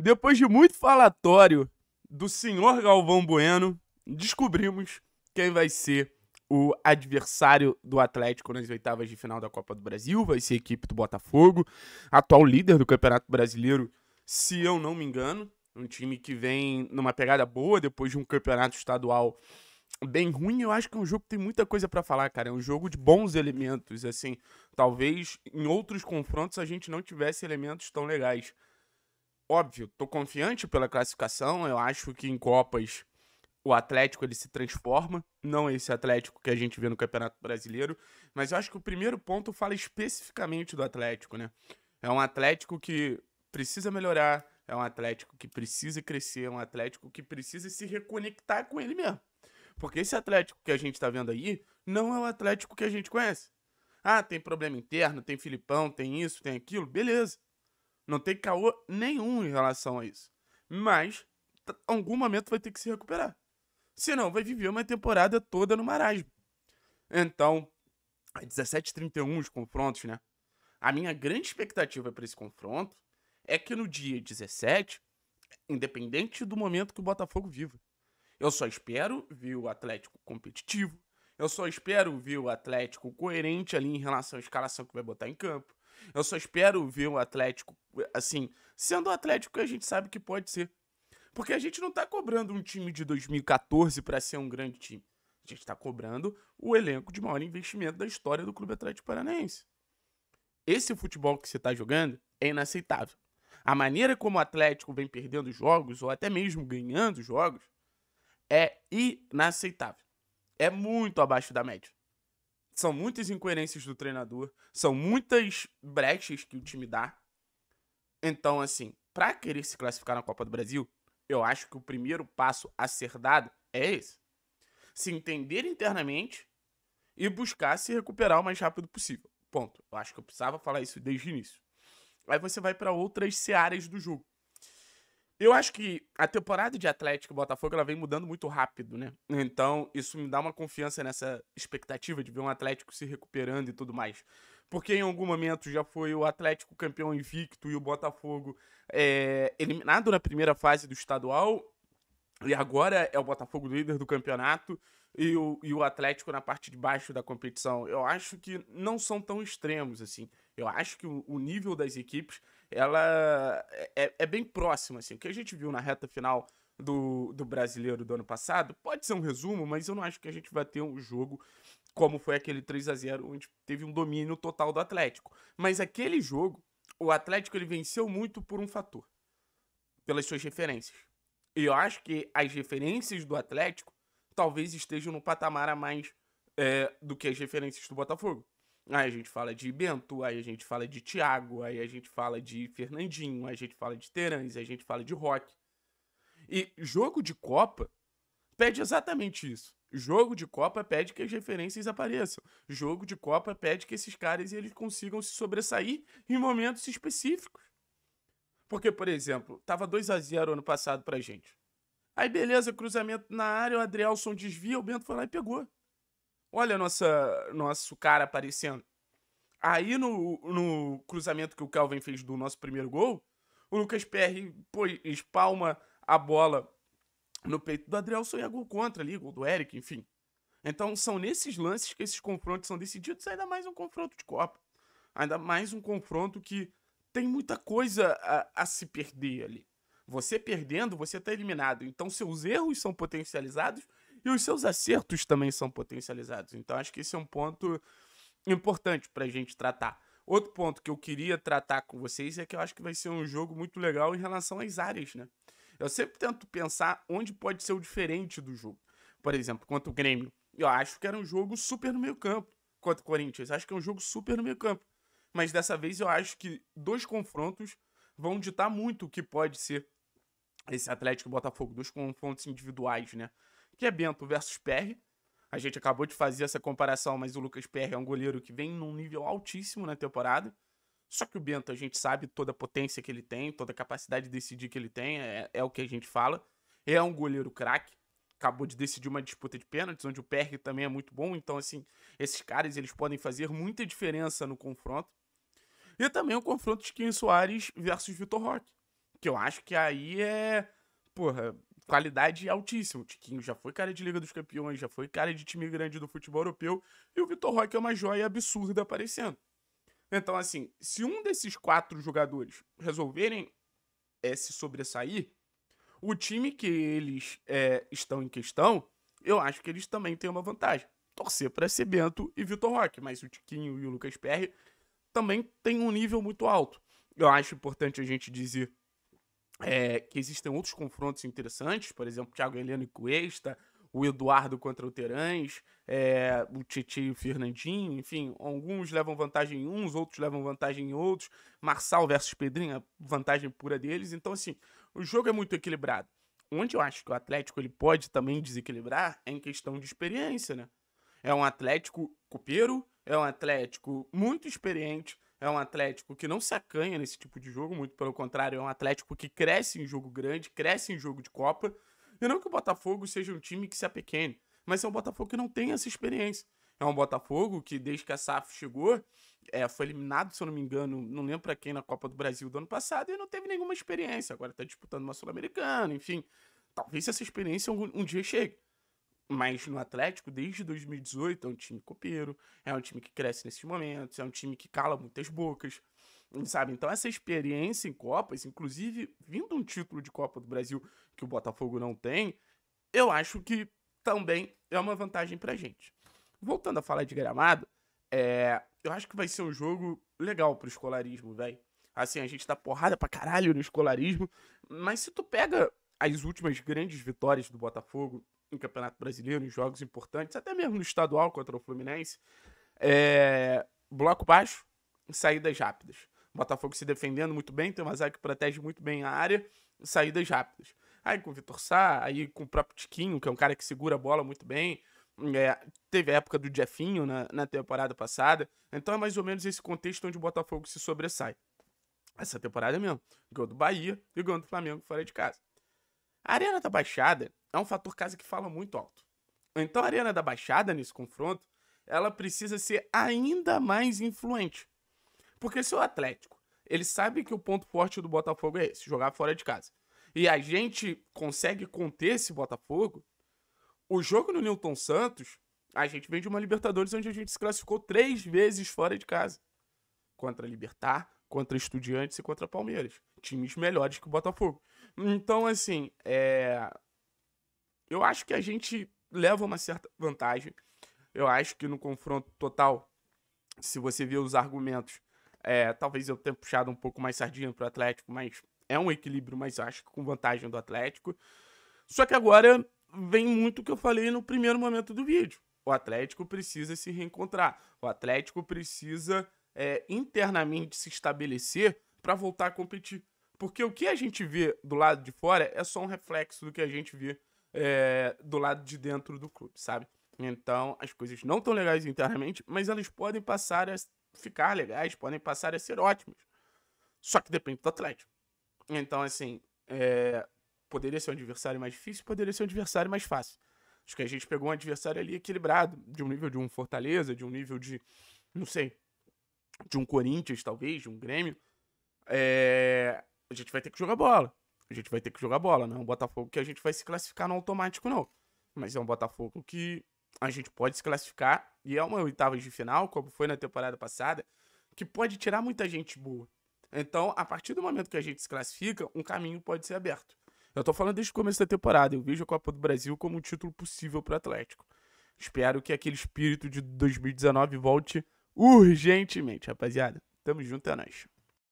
Depois de muito falatório do senhor Galvão Bueno, descobrimos quem vai ser o adversário do Atlético nas oitavas de final da Copa do Brasil, vai ser a equipe do Botafogo, atual líder do Campeonato Brasileiro, se eu não me engano. Um time que vem numa pegada boa depois de um campeonato estadual bem ruim. Eu acho que é um jogo que tem muita coisa para falar, cara. É um jogo de bons elementos, assim. Talvez em outros confrontos a gente não tivesse elementos tão legais óbvio, tô confiante pela classificação. Eu acho que em Copas o Atlético ele se transforma, não esse Atlético que a gente vê no Campeonato Brasileiro, mas eu acho que o primeiro ponto fala especificamente do Atlético, né? É um Atlético que precisa melhorar, é um Atlético que precisa crescer, é um Atlético que precisa se reconectar com ele mesmo. Porque esse Atlético que a gente tá vendo aí não é o Atlético que a gente conhece. Ah, tem problema interno, tem Filipão, tem isso, tem aquilo, beleza. Não tem caô nenhum em relação a isso. Mas, algum momento vai ter que se recuperar. Senão, vai viver uma temporada toda no marasmo. Então, 17h31 os confrontos, né? A minha grande expectativa para esse confronto é que no dia 17, independente do momento que o Botafogo viva, eu só espero ver o Atlético competitivo, eu só espero ver o Atlético coerente ali em relação à escalação que vai botar em campo. Eu só espero ver o Atlético, assim, sendo o Atlético que a gente sabe que pode ser. Porque a gente não tá cobrando um time de 2014 para ser um grande time. A gente tá cobrando o elenco de maior investimento da história do Clube Atlético Paranaense. Esse futebol que você tá jogando é inaceitável. A maneira como o Atlético vem perdendo jogos, ou até mesmo ganhando jogos, é inaceitável. É muito abaixo da média. São muitas incoerências do treinador, são muitas brechas que o time dá. Então, assim, para querer se classificar na Copa do Brasil, eu acho que o primeiro passo a ser dado é esse. Se entender internamente e buscar se recuperar o mais rápido possível. Ponto. Eu acho que eu precisava falar isso desde o início. Aí você vai para outras searas do jogo. Eu acho que a temporada de Atlético e Botafogo ela vem mudando muito rápido, né? Então, isso me dá uma confiança nessa expectativa de ver um Atlético se recuperando e tudo mais. Porque em algum momento já foi o Atlético campeão invicto e o Botafogo é, eliminado na primeira fase do estadual. E agora é o Botafogo líder do campeonato e o, e o Atlético na parte de baixo da competição. Eu acho que não são tão extremos assim. Eu acho que o, o nível das equipes ela é, é bem próxima, assim. O que a gente viu na reta final do, do brasileiro do ano passado pode ser um resumo, mas eu não acho que a gente vai ter um jogo como foi aquele 3 a 0 onde teve um domínio total do Atlético. Mas aquele jogo, o Atlético ele venceu muito por um fator, pelas suas referências. E eu acho que as referências do Atlético talvez estejam no patamar a mais é, do que as referências do Botafogo. Aí a gente fala de Bento, aí a gente fala de Thiago, aí a gente fala de Fernandinho, aí a gente fala de Terãs, aí a gente fala de Rock. E jogo de Copa pede exatamente isso. Jogo de Copa pede que as referências apareçam. Jogo de Copa pede que esses caras eles consigam se sobressair em momentos específicos. Porque, por exemplo, tava 2 a 0 ano passado pra gente. Aí beleza, cruzamento na área, o Adrielson desvia, o Bento foi lá e pegou. Olha nossa, nosso cara aparecendo. Aí no, no cruzamento que o Calvin fez do nosso primeiro gol, o Lucas PR pô, espalma a bola no peito do Adrielson e é gol contra ali, gol do Eric, enfim. Então são nesses lances que esses confrontos são decididos, ainda mais um confronto de Copa. Ainda mais um confronto que tem muita coisa a, a se perder ali. Você perdendo, você está eliminado. Então seus erros são potencializados e os seus acertos também são potencializados. Então acho que esse é um ponto importante para a gente tratar. Outro ponto que eu queria tratar com vocês é que eu acho que vai ser um jogo muito legal em relação às áreas, né? Eu sempre tento pensar onde pode ser o diferente do jogo. Por exemplo, contra o Grêmio, eu acho que era um jogo super no meio campo. Contra o Corinthians, acho que é um jogo super no meio campo. Mas dessa vez eu acho que dois confrontos vão ditar muito o que pode ser esse Atlético e Botafogo, dois confrontos individuais, né? que é Bento versus Perry. A gente acabou de fazer essa comparação, mas o Lucas Perry é um goleiro que vem num nível altíssimo na temporada. Só que o Bento, a gente sabe toda a potência que ele tem, toda a capacidade de decidir que ele tem, é, é o que a gente fala. É um goleiro craque, acabou de decidir uma disputa de pênaltis, onde o Perry também é muito bom. Então, assim, esses caras eles podem fazer muita diferença no confronto. E também o confronto de Kim Soares versus Vitor Roque. Que eu acho que aí é. Porra, qualidade altíssima. O Tiquinho já foi cara de Liga dos Campeões, já foi cara de time grande do futebol europeu, e o Vitor Roque é uma joia absurda aparecendo. Então, assim, se um desses quatro jogadores resolverem é, se sobressair, o time que eles é, estão em questão, eu acho que eles também têm uma vantagem. Torcer para ser Bento e Vitor Roque, mas o Tiquinho e o Lucas Perry também têm um nível muito alto. Eu acho importante a gente dizer é, que existem outros confrontos interessantes, por exemplo, Thiago Heleno e Cuesta, o Eduardo contra o Terãs, é, o Titi e o Fernandinho, enfim, alguns levam vantagem em uns, outros levam vantagem em outros, Marçal versus Pedrinho, vantagem pura deles, então assim, o jogo é muito equilibrado. Onde eu acho que o Atlético ele pode também desequilibrar é em questão de experiência, né? É um Atlético copeiro, é um Atlético muito experiente, é um Atlético que não se acanha nesse tipo de jogo, muito pelo contrário, é um Atlético que cresce em jogo grande, cresce em jogo de Copa. E não que o Botafogo seja um time que se apequene, mas é um Botafogo que não tem essa experiência. É um Botafogo que, desde que a SAF chegou, é, foi eliminado, se eu não me engano, não lembro pra quem, na Copa do Brasil do ano passado, e não teve nenhuma experiência. Agora tá disputando uma Sul-Americana, enfim. Talvez essa experiência um, um dia chegue. Mas no Atlético, desde 2018, é um time copeiro, é um time que cresce nesses momentos, é um time que cala muitas bocas, sabe? Então, essa experiência em Copas, inclusive vindo um título de Copa do Brasil que o Botafogo não tem, eu acho que também é uma vantagem pra gente. Voltando a falar de gramado, é, eu acho que vai ser um jogo legal pro escolarismo, velho. Assim, a gente tá porrada pra caralho no escolarismo, mas se tu pega as últimas grandes vitórias do Botafogo, em Campeonato Brasileiro, em jogos importantes, até mesmo no estadual contra o Fluminense. É, bloco baixo saídas rápidas. Botafogo se defendendo muito bem, tem uma zaga que protege muito bem a área, saídas rápidas. Aí com o Vitor Sá, aí com o próprio Tiquinho, que é um cara que segura a bola muito bem. É, teve a época do Jefinho na, na temporada passada. Então é mais ou menos esse contexto onde o Botafogo se sobressai. Essa temporada mesmo. Gol do Bahia e gol do Flamengo fora de casa. A arena tá baixada é um fator casa que fala muito alto. Então a Arena da Baixada, nesse confronto, ela precisa ser ainda mais influente. Porque se o Atlético, ele sabe que o ponto forte do Botafogo é esse, jogar fora de casa. E a gente consegue conter esse Botafogo, o jogo no Newton Santos, a gente vem de uma Libertadores onde a gente se classificou três vezes fora de casa. Contra Libertar, contra Estudiantes e contra Palmeiras. Times melhores que o Botafogo. Então, assim, é eu acho que a gente leva uma certa vantagem. Eu acho que no confronto total, se você ver os argumentos, é, talvez eu tenha puxado um pouco mais sardinha pro Atlético, mas é um equilíbrio, mas acho que com vantagem do Atlético. Só que agora vem muito o que eu falei no primeiro momento do vídeo. O Atlético precisa se reencontrar. O Atlético precisa é, internamente se estabelecer para voltar a competir. Porque o que a gente vê do lado de fora é só um reflexo do que a gente vê é, do lado de dentro do clube, sabe? Então, as coisas não estão legais internamente, mas elas podem passar a ficar legais, podem passar a ser ótimas. Só que depende do Atlético. Então, assim, é, poderia ser um adversário mais difícil, poderia ser um adversário mais fácil. Acho que a gente pegou um adversário ali equilibrado, de um nível de um Fortaleza, de um nível de, não sei, de um Corinthians, talvez, de um Grêmio. É, a gente vai ter que jogar bola a gente vai ter que jogar bola, não é um Botafogo que a gente vai se classificar no automático, não. Mas é um Botafogo que a gente pode se classificar e é uma oitava de final, como foi na temporada passada, que pode tirar muita gente boa. Então, a partir do momento que a gente se classifica, um caminho pode ser aberto. Eu tô falando desde o começo da temporada, eu vejo a Copa do Brasil como um título possível para o Atlético. Espero que aquele espírito de 2019 volte urgentemente, rapaziada. Tamo junto, é nóis.